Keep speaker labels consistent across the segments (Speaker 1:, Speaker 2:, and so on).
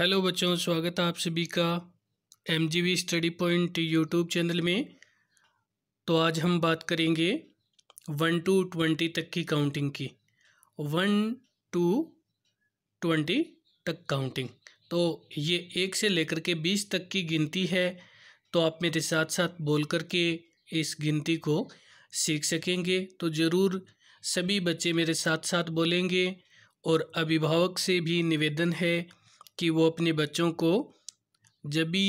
Speaker 1: hello बच्चों स्वागत है आप सभी का M G V study point YouTube channel में तो आज हम बात करेंगे वन टू ट्वेंटी तक की काउंटिंग की वन टू ट्वेंटी तक काउंटिंग तो ये एक से लेकर के बीस तक की गिनती है तो आप मेरे साथ साथ बोल करके इस गिनती को सीख सकेंगे तो ज़रूर सभी बच्चे मेरे साथ साथ बोलेंगे और अभिभावक से भी निवेदन है कि वो अपने बच्चों को जब भी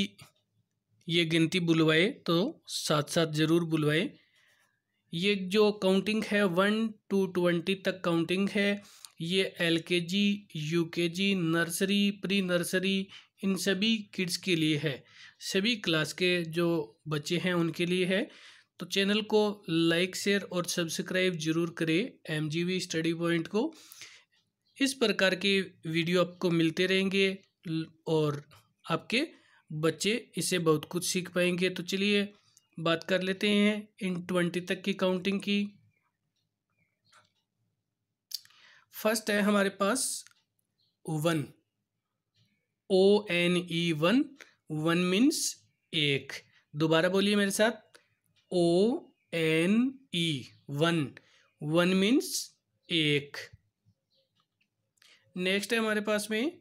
Speaker 1: ये गिनती बुलवाए तो साथ साथ ज़रूर बुलवाए ये जो काउंटिंग है वन टू ट्वेंटी तक काउंटिंग है ये L K G U K G nursery pre nursery इन सभी किड्स के लिए है सभी क्लास के जो बच्चे हैं उनके लिए है तो चैनल को लाइक शेयर और सब्सक्राइब जरूर करें M G V study point को इस प्रकार के वीडियो आपको मिलते रहेंगे और आपके बच्चे इसे बहुत कुछ सीख पाएंगे तो चलिए बात कर लेते हैं इन ट्वेंटी तक की काउंटिंग की फर्स्ट है हमारे पास one O N E one one means एक दोबारा बोलिए मेरे साथ ओ N E one one means एक नेक्स्ट है हमारे पास में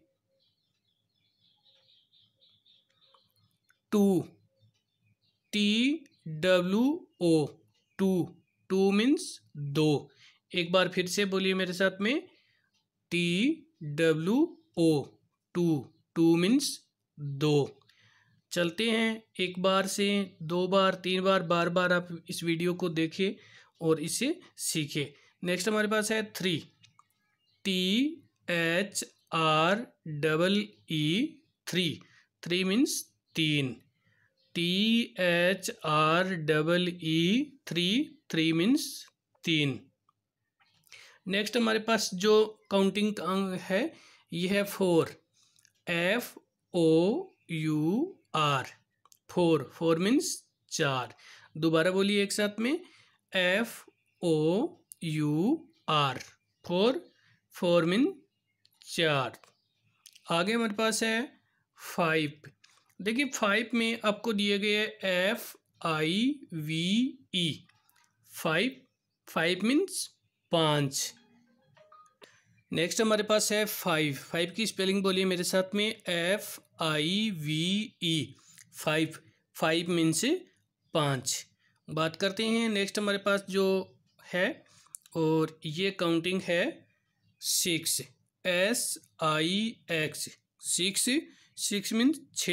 Speaker 1: two T W O two two means दो एक बार फिर से बोलिए मेरे साथ में T W O two two means दो चलते हैं एक बार से दो बार तीन बार बार बार आप इस वीडियो को देखें और इसे सीखें नेक्स्ट हमारे पास है three T H R double E three three means तीन T H R double E three three means तीन नेक्स्ट हमारे पास जो काउंटिंग अंग है ये है four F O U R four four means चार दोबारा बोलिए एक साथ में F O U R four four mean चार आगे हमारे पास है फाइव देखिए फाइव में आपको दिए गए F I V E five five means पाँच नेक्स्ट हमारे पास है फाइव फाइव की स्पेलिंग बोलिए मेरे साथ में F I V E five five means पाँच बात करते हैं नेक्स्ट हमारे पास जो है और ये काउंटिंग है six S I X six six means छ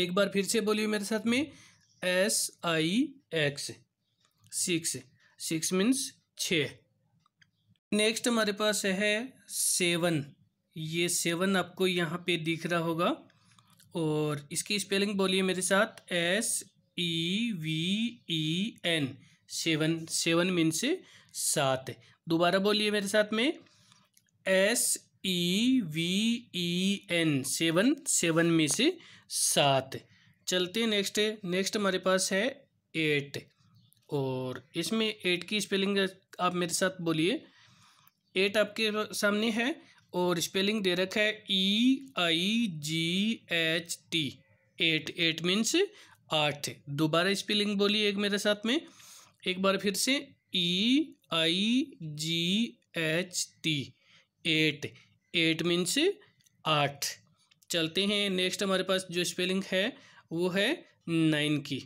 Speaker 1: एक बार फिर से बोलिए मेरे साथ में S I X six six means छ नेक्स्ट हमारे पास है सेवन ये सेवन आपको यहाँ पे दिख रहा होगा और इसकी स्पेलिंग बोलिए मेरे साथ S E V E N seven seven means सात दोबारा बोलिए मेरे साथ में S E V E N seven seven में से सात चलते नेक्स्ट नेक्स्ट हमारे पास है एट और इसमें एट की स्पेलिंग आप मेरे साथ बोलिए एट आपके सामने है और स्पेलिंग दे रखा है E I G H T eight eight means आठ दोबारा स्पेलिंग बोलिए एक मेरे साथ में एक बार फिर से E I G H T eight eight means आठ चलते हैं नेक्स्ट हमारे पास जो स्पेलिंग है वो है नाइन की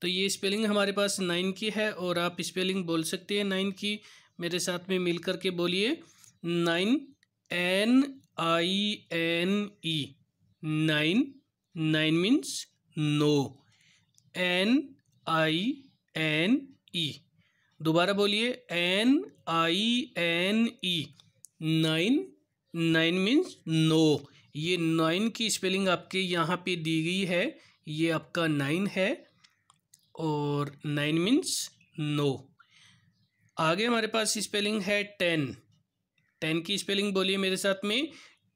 Speaker 1: तो ये स्पेलिंग हमारे पास नाइन की है और आप स्पेलिंग बोल सकते हैं नाइन की मेरे साथ में मिल करके बोलिए nine N I N E nine nine means नो एन आई एन ई दोबारा बोलिए N I N E nine nine means नो ये नाइन की स्पेलिंग आपके यहाँ पे दी गई है ये आपका नाइन है और नाइन मीन्स नो आगे हमारे पास स्पेलिंग है टेन टेन की स्पेलिंग बोलिए मेरे साथ में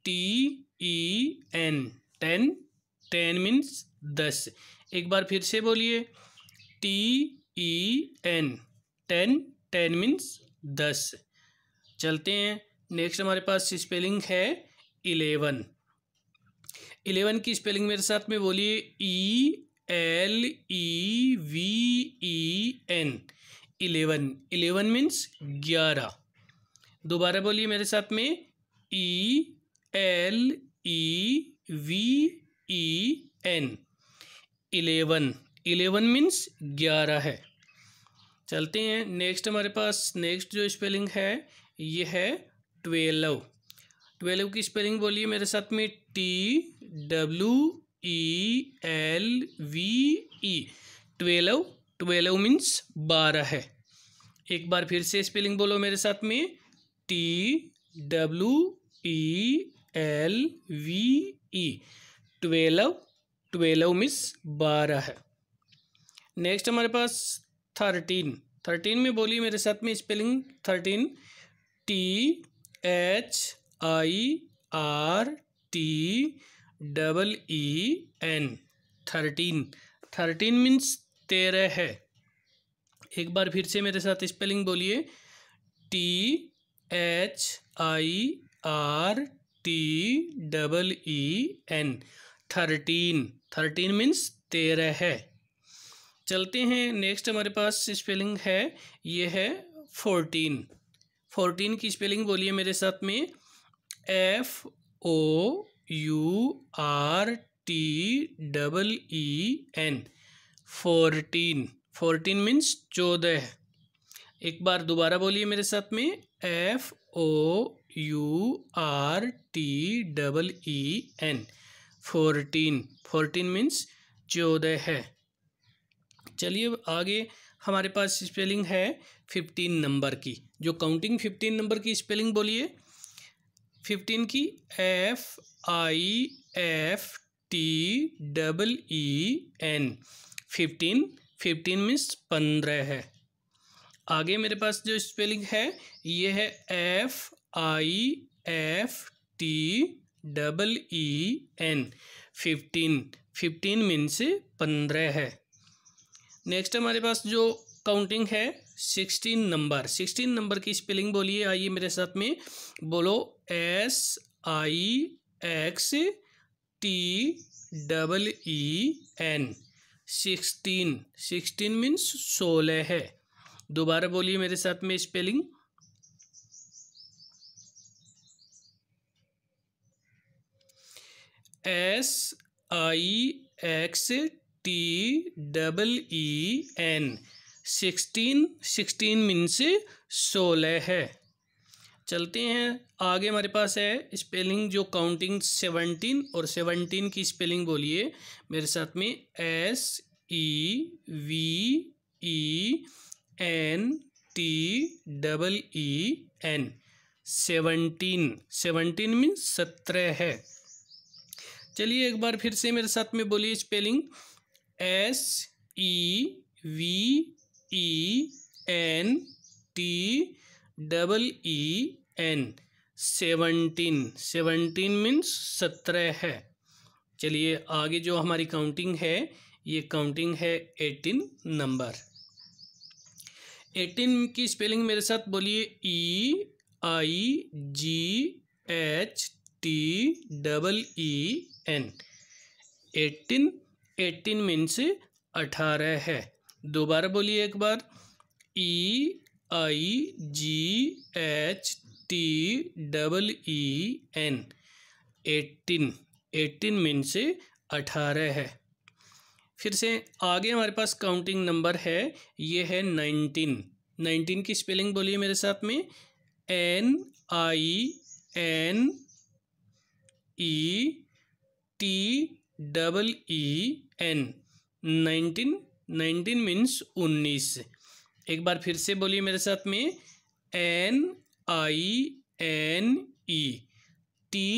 Speaker 1: T E N ten ten means दस एक बार फिर से बोलिए T E N ten ten means दस चलते हैं नेक्स्ट हमारे पास स्पेलिंग है इलेवन इलेवन की स्पेलिंग मेरे साथ में बोलिए E L E V E N eleven eleven means ग्यारह दोबारा बोलिए मेरे साथ में E L E V E N eleven eleven means ग्यारह है चलते हैं नेक्स्ट हमारे पास नेक्स्ट जो स्पेलिंग है ये है ट्वेल्व ट्वेल्व की स्पेलिंग बोलिए मेरे साथ में T W E L V E twelve twelve means बारह है एक बार फिर से स्पेलिंग बोलो मेरे साथ में T W E L V E twelve twelve means बारह है नेक्स्ट हमारे पास थर्टीन थर्टीन में बोली मेरे साथ में spelling thirteen T H I R T double E N thirteen thirteen means तेरह है एक बार फिर से मेरे साथ स्पेलिंग बोलिए T H I R T double E N thirteen thirteen means तेरह है चलते हैं नेक्स्ट हमारे पास स्पेलिंग है ये है फोर्टीन फोर्टीन की स्पेलिंग बोलिए मेरे साथ में F O U R T double E N fourteen fourteen means चौदह एक बार दोबारा बोलिए मेरे साथ में F O U R T double E N fourteen fourteen means चौदह है चलिए आगे हमारे पास स्पेलिंग है फिफ्टीन नंबर की जो काउंटिंग फिफ्टीन नंबर की स्पेलिंग बोलिए फिफ्टीन की F I F T double E N fifteen fifteen means पंद्रह है आगे मेरे पास जो स्पेलिंग है ये है F I F T double E N fifteen fifteen means पंद्रह है नेक्स्ट हमारे पास जो काउंटिंग है सिक्सटीन नंबर सिक्सटीन नंबर की स्पेलिंग बोलिए आइए मेरे साथ में बोलो S I X T double E N sixteen sixteen means सोलह है दोबारा बोलिए मेरे साथ में spelling S I X T double E N sixteen sixteen mean से सोलह है चलते हैं आगे हमारे पास है स्पेलिंग जो काउंटिंग सेवनटीन और सेवनटीन की स्पेलिंग बोलिए मेरे साथ में S E V E N T double E N seventeen seventeen mean सत्रह है चलिए एक बार फिर से मेरे साथ में बोलिए spelling S E V E N T double E N seventeen seventeen means सत्रह है चलिए आगे जो हमारी काउंटिंग है ये काउंटिंग है एटीन नंबर एटीन की स्पेलिंग मेरे साथ बोलिए E I G H T double E N eighteen eighteen means अठारह है दोबारा बोलिए एक बार E I G H T double E N eighteen eighteen means अठारह है फिर से आगे हमारे पास काउंटिंग नंबर है ये है नाइनटीन नाइनटीन की स्पेलिंग बोलिए मेरे साथ में N I N E T double E N nineteen nineteen means उन्नीस एक बार फिर से बोलिए मेरे साथ में N I N E T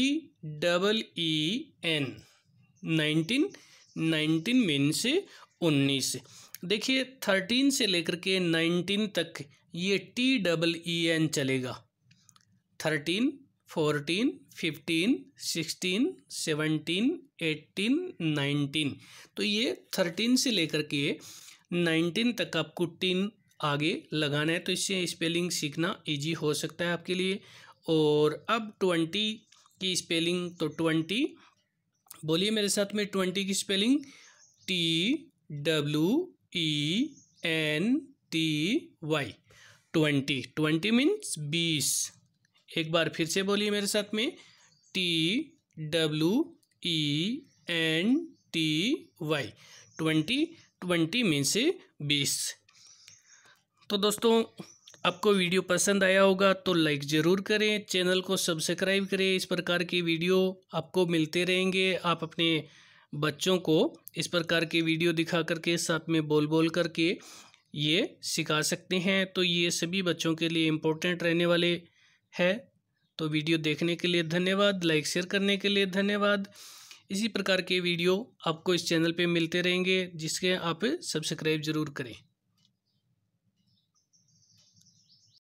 Speaker 1: double E N nineteen nineteen means उन्नीस देखिए थर्टीन से लेकर के नाइनटीन तक ये टी डबल ई एन चलेगा thirteen fourteen fifteen sixteen seventeen eighteen nineteen तो ये थर्टीन से लेकर के नाइनटीन तक आपको टीन आगे लगाना है तो इससे स्पेलिंग सीखना इजी हो सकता है आपके लिए और अब ट्वेंटी की स्पेलिंग तो ट्वेंटी बोलिए मेरे साथ में ट्वेंटी की spelling T W E N T Y twenty twenty means बीस एक बार फिर से बोलिए मेरे साथ में T W E N T Y twenty twenty में से बीस तो दोस्तों आपको वीडियो पसंद आया होगा तो लाइक ज़रूर करें चैनल को सब्सक्राइब करें इस प्रकार के वीडियो आपको मिलते रहेंगे आप अपने बच्चों को इस प्रकार के वीडियो दिखा करके साथ में बोल बोल करके ये सिखा सकते हैं तो ये सभी बच्चों के लिए इम्पोर्टेंट रहने वाले है तो वीडियो देखने के लिए धन्यवाद लाइक शेयर करने के लिए धन्यवाद इसी प्रकार के वीडियो आपको इस चैनल पे मिलते रहेंगे जिसके आप सब्सक्राइब ज़रूर करें